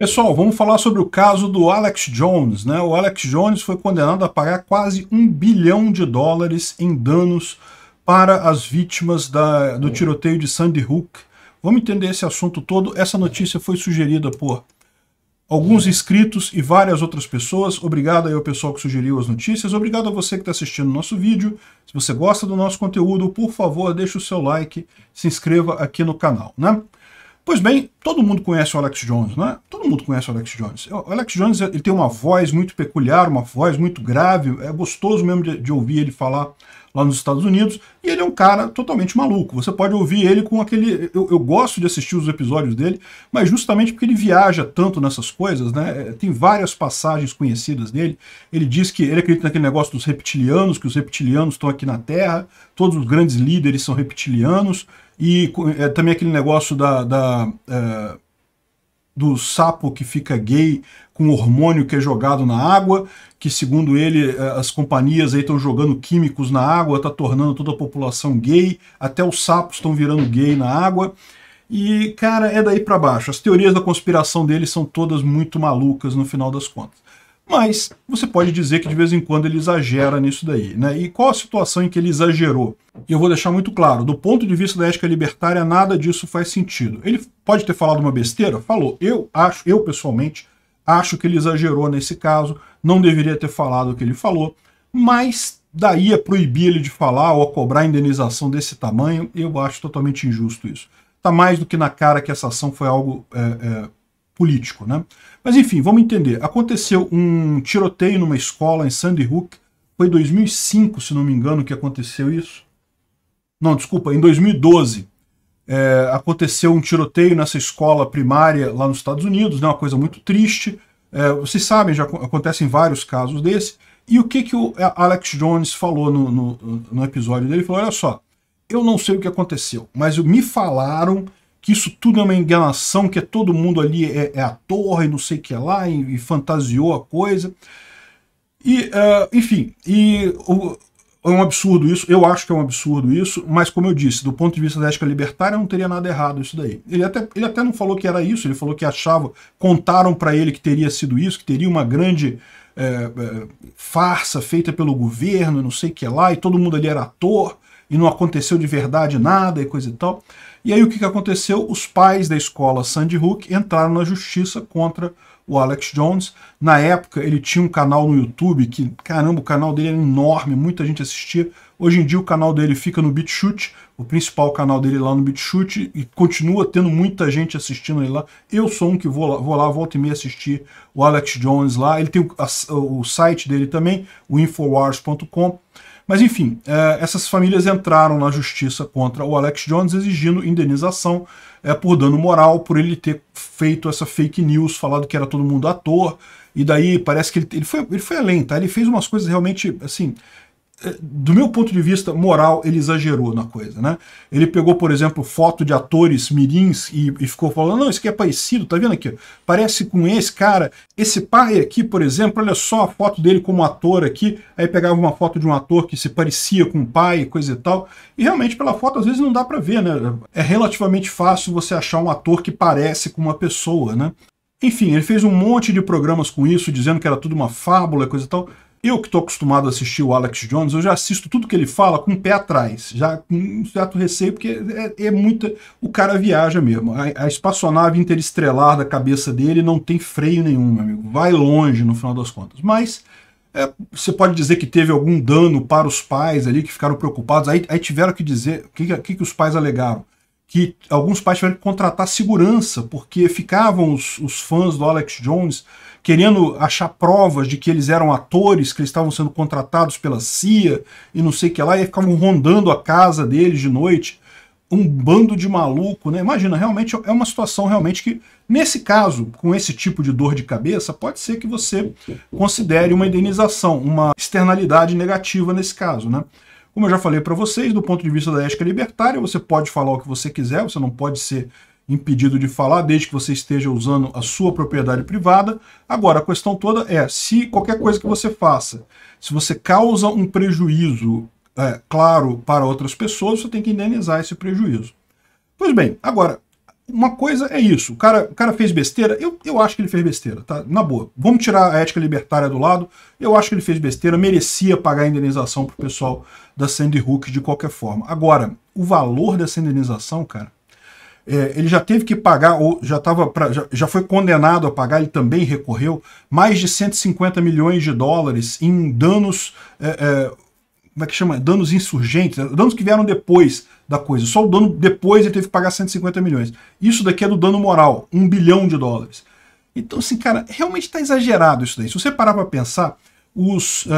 Pessoal, vamos falar sobre o caso do Alex Jones. Né? O Alex Jones foi condenado a pagar quase um bilhão de dólares em danos para as vítimas da, do tiroteio de Sandy Hook. Vamos entender esse assunto todo. Essa notícia foi sugerida por alguns inscritos e várias outras pessoas. Obrigado aí ao pessoal que sugeriu as notícias. Obrigado a você que está assistindo o nosso vídeo. Se você gosta do nosso conteúdo, por favor, deixe o seu like, se inscreva aqui no canal. Né? Pois bem, todo mundo conhece o Alex Jones, né? Todo mundo conhece o Alex Jones. O Alex Jones ele tem uma voz muito peculiar, uma voz muito grave, é gostoso mesmo de, de ouvir ele falar lá nos Estados Unidos, e ele é um cara totalmente maluco. Você pode ouvir ele com aquele... Eu, eu gosto de assistir os episódios dele, mas justamente porque ele viaja tanto nessas coisas, né? É, tem várias passagens conhecidas dele. Ele diz que ele acredita naquele negócio dos reptilianos, que os reptilianos estão aqui na Terra, todos os grandes líderes são reptilianos, e é, também aquele negócio da, da é, do sapo que fica gay com hormônio que é jogado na água, que segundo ele é, as companhias estão jogando químicos na água, está tornando toda a população gay, até os sapos estão virando gay na água. E, cara, é daí para baixo. As teorias da conspiração deles são todas muito malucas no final das contas. Mas você pode dizer que de vez em quando ele exagera nisso daí. Né? E qual a situação em que ele exagerou? Eu vou deixar muito claro, do ponto de vista da ética libertária, nada disso faz sentido. Ele pode ter falado uma besteira? Falou. Eu acho, eu pessoalmente, acho que ele exagerou nesse caso, não deveria ter falado o que ele falou, mas daí a proibir ele de falar ou a cobrar indenização desse tamanho, eu acho totalmente injusto isso. Está mais do que na cara que essa ação foi algo é, é, político. Né? Mas enfim, vamos entender. Aconteceu um tiroteio numa escola em Sandy Hook. Foi 2005, se não me engano, que aconteceu isso. Não, desculpa, em 2012. É, aconteceu um tiroteio nessa escola primária lá nos Estados Unidos, né, uma coisa muito triste. É, vocês sabem, já acontecem vários casos desse. E o que, que o é, Alex Jones falou no, no, no episódio dele? Ele falou, olha só, eu não sei o que aconteceu, mas me falaram que isso tudo é uma enganação, que é todo mundo ali é, é ator e não sei o que lá, e, e fantasiou a coisa. E, uh, enfim, e é um absurdo isso, eu acho que é um absurdo isso, mas como eu disse, do ponto de vista da ética libertária não teria nada errado isso daí. Ele até, ele até não falou que era isso, ele falou que achava, contaram para ele que teria sido isso, que teria uma grande é, é, farsa feita pelo governo, não sei o que lá, e todo mundo ali era ator, e não aconteceu de verdade nada e coisa e tal. E aí o que, que aconteceu? Os pais da escola Sandy Hook entraram na justiça contra o Alex Jones. Na época ele tinha um canal no YouTube que, caramba, o canal dele era enorme, muita gente assistia. Hoje em dia o canal dele fica no BitChute, o principal canal dele lá no BitChute, e continua tendo muita gente assistindo ele lá. Eu sou um que vou lá, vou lá volta e meia assistir o Alex Jones lá. Ele tem o, a, o site dele também, o infowars.com. Mas enfim, é, essas famílias entraram na justiça contra o Alex Jones exigindo indenização é, por dano moral, por ele ter feito essa fake news, falado que era todo mundo ator, e daí parece que ele, ele, foi, ele foi além, tá? Ele fez umas coisas realmente, assim, do meu ponto de vista moral, ele exagerou na coisa, né? Ele pegou, por exemplo, foto de atores mirins e, e ficou falando, não, isso aqui é parecido, tá vendo aqui? Parece com esse cara, esse pai aqui, por exemplo, olha só a foto dele como ator aqui, aí pegava uma foto de um ator que se parecia com o pai, coisa e tal, e realmente pela foto às vezes não dá para ver, né? É relativamente fácil você achar um ator que parece com uma pessoa, né? Enfim, ele fez um monte de programas com isso, dizendo que era tudo uma fábula, coisa e tal eu que estou acostumado a assistir o Alex Jones, eu já assisto tudo que ele fala com o pé atrás, já com um certo receio, porque é, é muita. O cara viaja mesmo. A, a, espaçonave interestelar da cabeça dele não tem freio nenhum, meu amigo. Vai longe no final das contas. Mas é, você pode dizer que teve algum dano para os pais ali que ficaram preocupados. Aí, aí tiveram que dizer. O que, que, que os pais alegaram? que alguns pais tiveram que contratar segurança, porque ficavam os, os fãs do Alex Jones querendo achar provas de que eles eram atores, que eles estavam sendo contratados pela CIA e não sei o que lá, e ficavam rondando a casa deles de noite. Um bando de maluco, né? Imagina, realmente é uma situação realmente que, nesse caso, com esse tipo de dor de cabeça, pode ser que você considere uma indenização, uma externalidade negativa nesse caso, né? Como eu já falei para vocês, do ponto de vista da ética libertária, você pode falar o que você quiser, você não pode ser impedido de falar, desde que você esteja usando a sua propriedade privada. Agora, a questão toda é, se qualquer coisa que você faça, se você causa um prejuízo é, claro para outras pessoas, você tem que indenizar esse prejuízo. Pois bem, agora, uma coisa é isso, o cara, o cara fez besteira, eu, eu acho que ele fez besteira, tá? Na boa. Vamos tirar a ética libertária do lado, eu acho que ele fez besteira, merecia pagar a indenização pro pessoal da Sandy Hook de qualquer forma. Agora, o valor dessa indenização, cara, é, ele já teve que pagar, ou já, tava pra, já, já foi condenado a pagar, ele também recorreu, mais de 150 milhões de dólares em danos. É, é, como é que chama? Danos insurgentes, é, danos que vieram depois da coisa. Só o dano depois ele teve que pagar 150 milhões. Isso daqui é do dano moral, um bilhão de dólares. Então, assim, cara, realmente está exagerado isso daí. Se você parar para pensar, os, uh,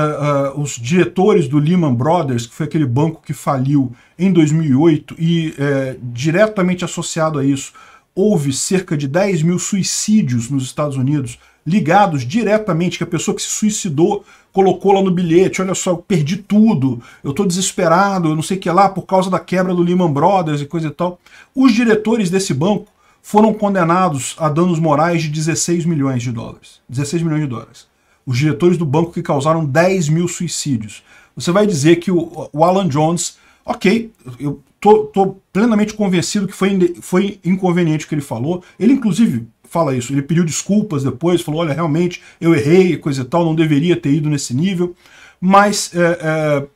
uh, os diretores do Lehman Brothers, que foi aquele banco que faliu em 2008, e uh, diretamente associado a isso, houve cerca de 10 mil suicídios nos Estados Unidos, ligados diretamente, que a pessoa que se suicidou colocou lá no bilhete, olha só, perdi tudo, eu estou desesperado, eu não sei o que lá, por causa da quebra do Lehman Brothers e coisa e tal. Os diretores desse banco foram condenados a danos morais de 16 milhões de dólares. 16 milhões de dólares os diretores do banco que causaram 10 mil suicídios. Você vai dizer que o, o Alan Jones, ok, eu tô, tô, plenamente convencido que foi, foi inconveniente o que ele falou. Ele, inclusive, fala isso, ele pediu desculpas depois, falou, olha, realmente, eu errei, coisa e tal, não deveria ter ido nesse nível. Mas é, é,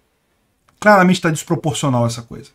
claramente está desproporcional essa coisa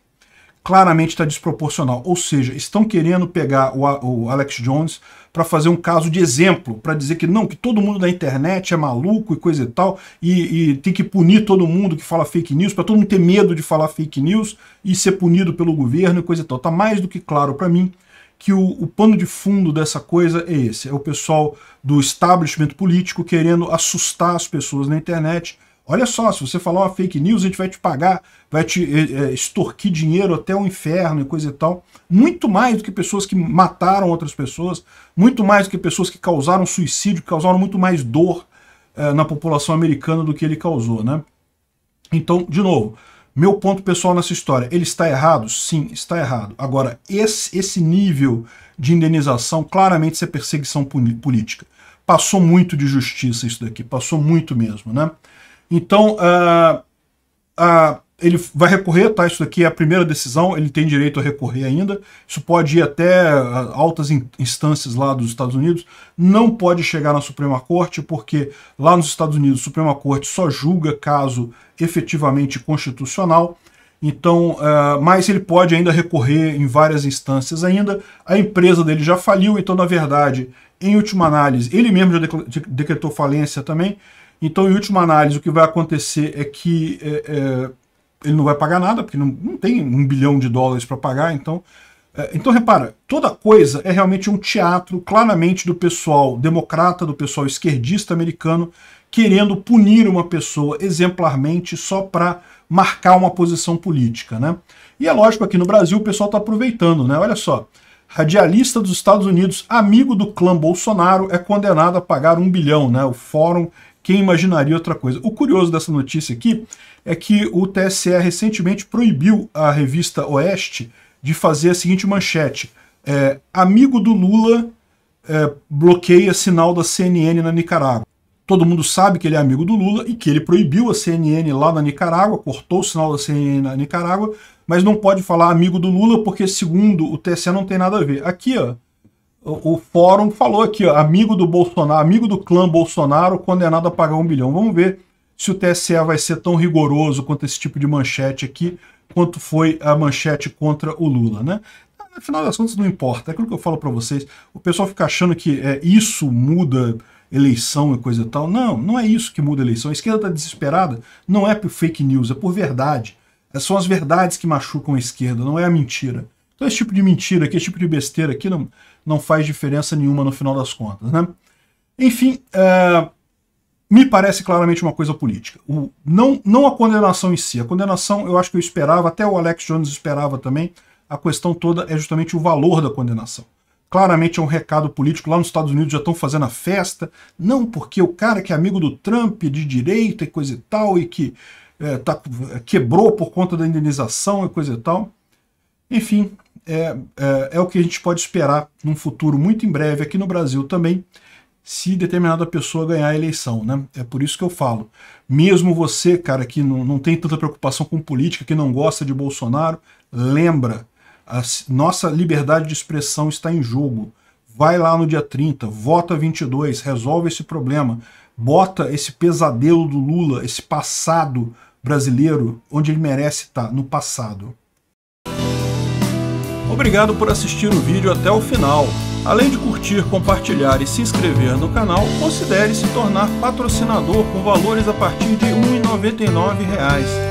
claramente está desproporcional. Ou seja, estão querendo pegar o, o Alex Jones para fazer um caso de exemplo, para dizer que não, que todo mundo da internet é maluco e coisa e tal, e, e tem que punir todo mundo que fala fake news, para todo mundo ter medo de falar fake news e ser punido pelo governo e coisa e tal. Está mais do que claro para mim que o, o, pano de fundo dessa coisa é esse, é o pessoal do establishment político querendo assustar as pessoas na internet Olha só, se você falar uma fake news, a gente vai te pagar, vai te é, extorquir dinheiro até o inferno e coisa e tal. Muito mais do que pessoas que mataram outras pessoas, muito mais do que pessoas que causaram suicídio, que causaram muito mais dor é, na população americana do que ele causou, né? Então, de novo, meu ponto pessoal nessa história, ele está errado? Sim, está errado. Agora, esse, esse nível de indenização, claramente isso é perseguição política. Passou muito de justiça isso daqui, passou muito mesmo, né? Então, uh, uh, ele vai recorrer, tá? Isso daqui é a primeira decisão, ele tem direito a recorrer ainda. Isso pode ir até altas instâncias lá dos Estados Unidos. Não pode chegar na Suprema Corte, porque lá nos Estados Unidos a Suprema Corte só julga caso efetivamente constitucional. Então, uh, mas ele pode ainda recorrer em várias instâncias ainda. A empresa dele já faliu, então, na verdade, em última análise, ele mesmo já decretou falência também. Então, em última análise, o que vai acontecer é que é, é, ele não vai pagar nada, porque não, não tem um bilhão de dólares para pagar. Então, é, então, repara, toda coisa é realmente um teatro claramente do pessoal democrata, do pessoal esquerdista americano, querendo punir uma pessoa exemplarmente só para marcar uma posição política. Né? E é lógico que no Brasil o pessoal está aproveitando, né? Olha só. Radialista dos Estados Unidos, amigo do clã Bolsonaro, é condenado a pagar um bilhão, né? O fórum, quem imaginaria outra coisa? O curioso dessa notícia aqui é que o TSE recentemente proibiu a revista Oeste de fazer a seguinte manchete. É, amigo do Lula é, bloqueia sinal da CNN na Nicarágua. Todo mundo sabe que ele é amigo do Lula e que ele proibiu a CNN lá na Nicarágua, cortou o sinal da CNN na Nicarágua, mas não pode falar amigo do Lula porque, segundo o TSE, não tem nada a ver. Aqui, ó, o, o fórum falou aqui, ó, amigo do Bolsonaro, amigo do clã Bolsonaro, condenado a pagar um bilhão. Vamos ver se o TSE vai ser tão rigoroso quanto esse tipo de manchete aqui, quanto foi a manchete contra o Lula, né? Afinal das contas, não importa. É aquilo que eu falo para vocês. O pessoal fica achando que é, isso muda eleição e coisa e tal. Não, não é isso que muda a eleição. A esquerda está desesperada, não é por fake news, é por verdade. É São as verdades que machucam a esquerda, não é a mentira. Então esse tipo de mentira aqui, esse tipo de besteira aqui não, não faz diferença nenhuma no final das contas. Né? Enfim, é, me parece claramente uma coisa política. O, não, não a condenação em si. A condenação eu acho que eu esperava, até o Alex Jones esperava também. A questão toda é justamente o valor da condenação claramente é um recado político. Lá nos Estados Unidos já estão fazendo a festa. Não, porque o cara que é amigo do Trump, de direita e coisa e tal, e que é, tá, é, quebrou por conta da indenização e coisa e tal. Enfim, é, é, é, o que a gente pode esperar num futuro muito em breve aqui no Brasil também, se determinada pessoa ganhar a eleição. Né? É por isso que eu falo. Mesmo você, cara, que não, não tem tanta preocupação com política, que não gosta de Bolsonaro, lembra, a nossa liberdade de expressão está em jogo. Vai lá no dia 30, vota 22, resolve esse problema. Bota esse pesadelo do Lula, esse passado brasileiro, onde ele merece estar, no passado. Obrigado por assistir o vídeo até o final. Além de curtir, compartilhar e se inscrever no canal, considere se tornar patrocinador com valores a partir de R$ 1,99